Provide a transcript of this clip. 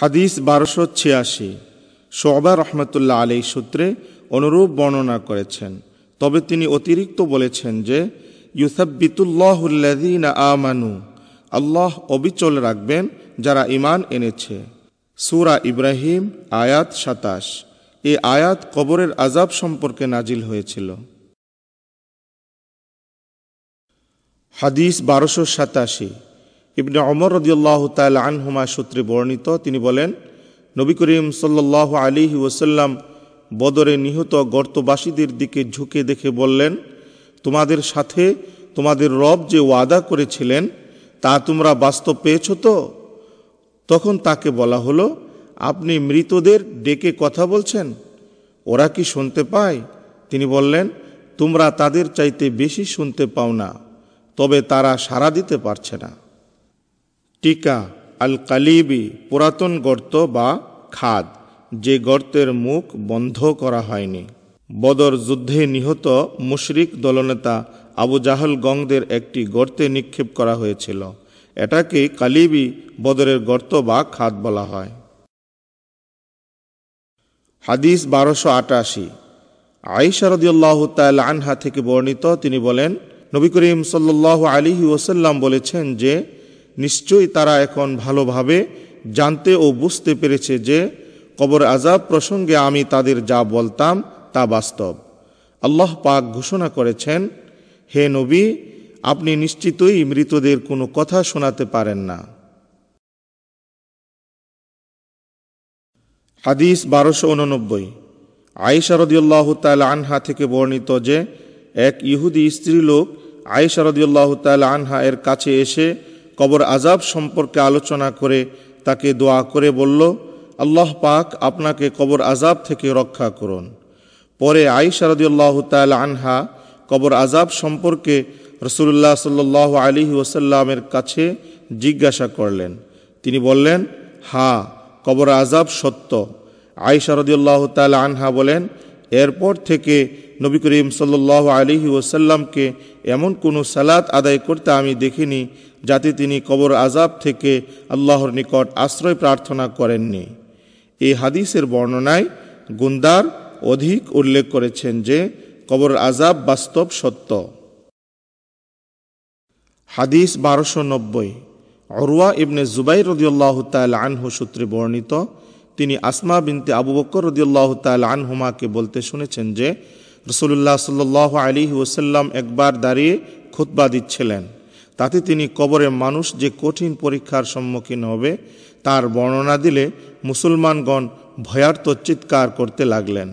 হাদিস বারোশো ছিয়াশি শোবা রহমতুল্লাহ আলী সূত্রে অনুরূপ বর্ণনা করেছেন তবে তিনি অতিরিক্ত বলেছেন যে ইউসাব্বিতুল্লাহুল্লাদিন আমানু আল্লাহ অবিচল রাখবেন যারা ইমান এনেছে সুরা ইব্রাহিম আয়াত সাতাশ এ আয়াত কবরের আজাব সম্পর্কে নাজিল হয়েছিল হাদিস বারোশো সাতাশি ইবনে অমর রদিয়াল্লাহ তাল আনহুমা সূত্রে বর্ণিত তিনি বলেন নবী করিম সাল্লাহ আলী ওসাল্লাম বদরে নিহত গর্তবাসীদের দিকে ঝুঁকে দেখে বললেন তোমাদের সাথে তোমাদের রব যে ওয়াদা করেছিলেন তা তোমরা বাস্তব পেয়েছ তো তখন তাকে বলা হলো আপনি মৃতদের ডেকে কথা বলছেন ওরা কি শুনতে পায় তিনি বললেন তোমরা তাদের চাইতে বেশি শুনতে পাও না তবে তারা সাড়া দিতে পারছে না টিকা আল কালিবি পুরাতন গর্ত বা খাদ যে গর্তের মুখ বন্ধ করা হয়নি বদর যুদ্ধে নিহত মুশরিক দলনেতা আবু জাহল গংদের একটি গর্তে নিক্ষেপ করা হয়েছিল এটাকে কালিবি বদরের গর্ত বা খাদ বলা হয় হাদিস বারোশো আটাশি আইসারদিয়াল্লাহ তাল আনহা থেকে বর্ণিত তিনি বলেন নবী করিম সাল্লাহ আলী ওসাল্লাম বলেছেন যে নিশ্চয়ই তারা এখন ভালোভাবে জানতে ও বুঝতে পেরেছে যে কবর আজাব প্রসঙ্গে আমি তাদের যা বলতাম তা বাস্তব আল্লাহ পাক ঘোষণা করেছেন হে নবী আপনি নিশ্চিতই মৃতদের কোনো কথা শোনাতে পারেন না হাদিস বারোশো উননব্বই আয়েশারদিউল্লাহ তাল আনহা থেকে বর্ণিত যে এক ইহুদি স্ত্রীলোক আয়েশারদিউল্লাহ তাল আনহা এর কাছে এসে কবর আজাব সম্পর্কে আলোচনা করে তাকে দোয়া করে বলল আল্লাহ পাক আপনাকে কবর আজাব থেকে রক্ষা করুন পরে আইসা রদিউল্লাহ তাল আনহা কবর আজাব সম্পর্কে রসুল্লাহ সাল্লাহ আলী ওসাল্লামের কাছে জিজ্ঞাসা করলেন তিনি বললেন হা হ্যাঁ, কবর আজাব সত্য আই রদিউল্লাহ তাল আনহা বলেন এরপর থেকে নবী করিম সাল্লাহ আলী ওসাল্লামকে এমন কোনো সালাত আদায় করতে আমি দেখিনি যাতে তিনি কবর আজাব থেকে আল্লাহর নিকট আশ্রয় প্রার্থনা করেননি এই হাদিসের বর্ণনায় গুন্দার অধিক উল্লেখ করেছেন যে কবর আজাব বাস্তব সত্য হাদিস বারোশো নব্বই অরুয়া ইবনে জুবাই রদিউল্লাহ তাল আনহু সূত্রে বর্ণিত তিনি আসমা বিনতে আবু বক্কর রদিউল্লাহ তাল আনহুমাকে বলতে শুনেছেন যে রসুল্লাহ সাল্লাহ আলী ওসাল্লাম একবার দাঁড়িয়ে খুতবা দিচ্ছিলেন তাতে তিনি কবরে মানুষ যে কঠিন পরীক্ষার সম্মুখীন হবে তার বর্ণনা দিলে মুসলমানগণ ভয়ার্থ চিৎকার করতে লাগলেন